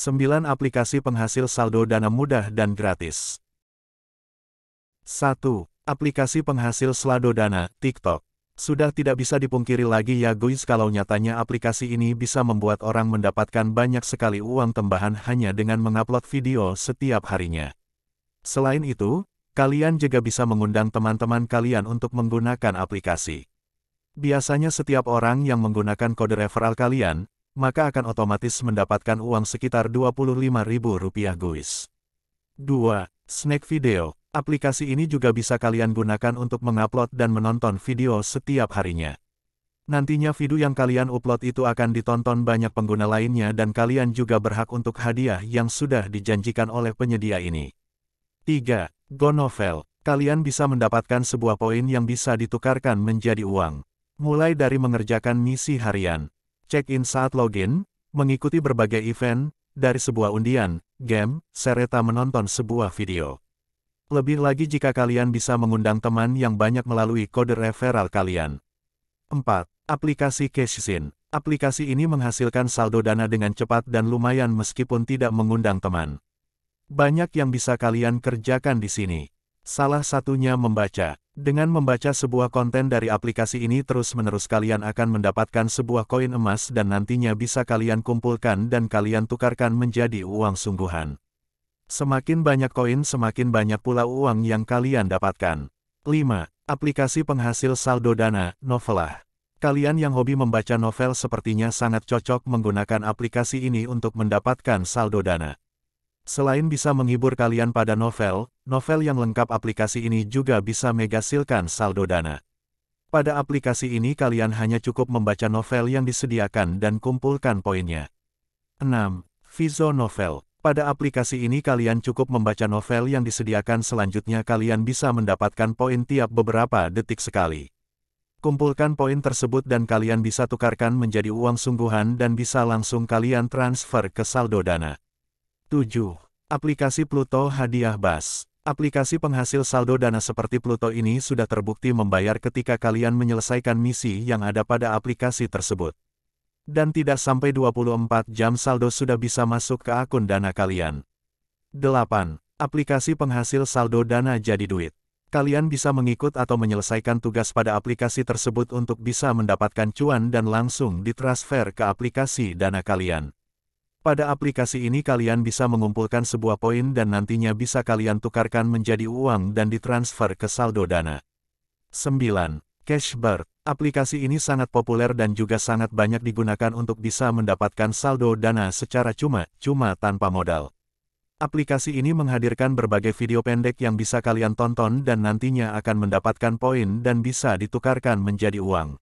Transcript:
9 aplikasi penghasil saldo dana mudah dan gratis. 1. Aplikasi penghasil saldo dana, TikTok. Sudah tidak bisa dipungkiri lagi ya guys kalau nyatanya aplikasi ini bisa membuat orang mendapatkan banyak sekali uang tambahan hanya dengan mengupload video setiap harinya. Selain itu, kalian juga bisa mengundang teman-teman kalian untuk menggunakan aplikasi. Biasanya setiap orang yang menggunakan kode referral kalian, maka akan otomatis mendapatkan uang sekitar Rp25.000 Guys. 2. Snack Video Aplikasi ini juga bisa kalian gunakan untuk mengupload dan menonton video setiap harinya. Nantinya video yang kalian upload itu akan ditonton banyak pengguna lainnya dan kalian juga berhak untuk hadiah yang sudah dijanjikan oleh penyedia ini. 3. Gonovel Kalian bisa mendapatkan sebuah poin yang bisa ditukarkan menjadi uang. Mulai dari mengerjakan misi harian, check-in saat login, mengikuti berbagai event, dari sebuah undian, game, sereta menonton sebuah video. Lebih lagi jika kalian bisa mengundang teman yang banyak melalui kode referral kalian. 4. Aplikasi CashSyn. Aplikasi ini menghasilkan saldo dana dengan cepat dan lumayan meskipun tidak mengundang teman. Banyak yang bisa kalian kerjakan di sini. Salah satunya membaca. Dengan membaca sebuah konten dari aplikasi ini terus-menerus kalian akan mendapatkan sebuah koin emas dan nantinya bisa kalian kumpulkan dan kalian tukarkan menjadi uang sungguhan. Semakin banyak koin semakin banyak pula uang yang kalian dapatkan. 5. Aplikasi penghasil saldo dana, Novelah. Kalian yang hobi membaca novel sepertinya sangat cocok menggunakan aplikasi ini untuk mendapatkan saldo dana. Selain bisa menghibur kalian pada novel, novel yang lengkap aplikasi ini juga bisa menghasilkan saldo dana. Pada aplikasi ini kalian hanya cukup membaca novel yang disediakan dan kumpulkan poinnya. 6. Vizo Novel Pada aplikasi ini kalian cukup membaca novel yang disediakan selanjutnya kalian bisa mendapatkan poin tiap beberapa detik sekali. Kumpulkan poin tersebut dan kalian bisa tukarkan menjadi uang sungguhan dan bisa langsung kalian transfer ke saldo dana. 7. Aplikasi Pluto Hadiah Bas Aplikasi penghasil saldo dana seperti Pluto ini sudah terbukti membayar ketika kalian menyelesaikan misi yang ada pada aplikasi tersebut. Dan tidak sampai 24 jam saldo sudah bisa masuk ke akun dana kalian. 8. Aplikasi penghasil saldo dana jadi duit. Kalian bisa mengikut atau menyelesaikan tugas pada aplikasi tersebut untuk bisa mendapatkan cuan dan langsung ditransfer ke aplikasi dana kalian. Pada aplikasi ini kalian bisa mengumpulkan sebuah poin dan nantinya bisa kalian tukarkan menjadi uang dan ditransfer ke saldo dana. 9. Cashbird. Aplikasi ini sangat populer dan juga sangat banyak digunakan untuk bisa mendapatkan saldo dana secara cuma-cuma tanpa modal. Aplikasi ini menghadirkan berbagai video pendek yang bisa kalian tonton dan nantinya akan mendapatkan poin dan bisa ditukarkan menjadi uang.